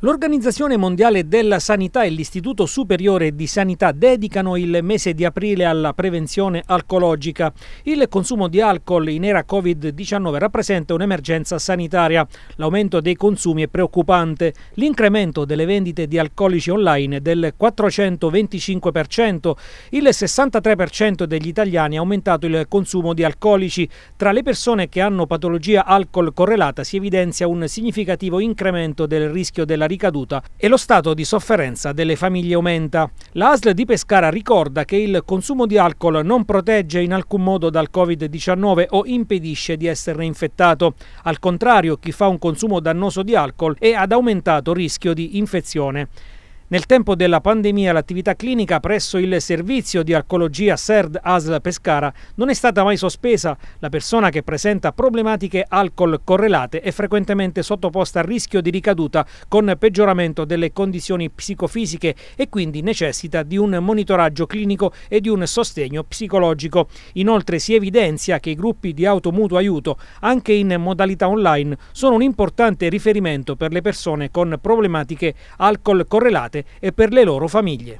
L'Organizzazione Mondiale della Sanità e l'Istituto Superiore di Sanità dedicano il mese di aprile alla prevenzione alcologica. Il consumo di alcol in era Covid-19 rappresenta un'emergenza sanitaria. L'aumento dei consumi è preoccupante. L'incremento delle vendite di alcolici online è del 425%. Il 63% degli italiani ha aumentato il consumo di alcolici. Tra le persone che hanno patologia alcol correlata si evidenzia un significativo incremento del rischio della la ricaduta e lo stato di sofferenza delle famiglie aumenta. L'ASL di Pescara ricorda che il consumo di alcol non protegge in alcun modo dal Covid-19 o impedisce di esserne infettato. Al contrario, chi fa un consumo dannoso di alcol è ad aumentato rischio di infezione. Nel tempo della pandemia l'attività clinica presso il servizio di arcologia SERD ASL Pescara non è stata mai sospesa. La persona che presenta problematiche alcol correlate è frequentemente sottoposta a rischio di ricaduta con peggioramento delle condizioni psicofisiche e quindi necessita di un monitoraggio clinico e di un sostegno psicologico. Inoltre si evidenzia che i gruppi di automutuo aiuto, anche in modalità online, sono un importante riferimento per le persone con problematiche alcol correlate e per le loro famiglie.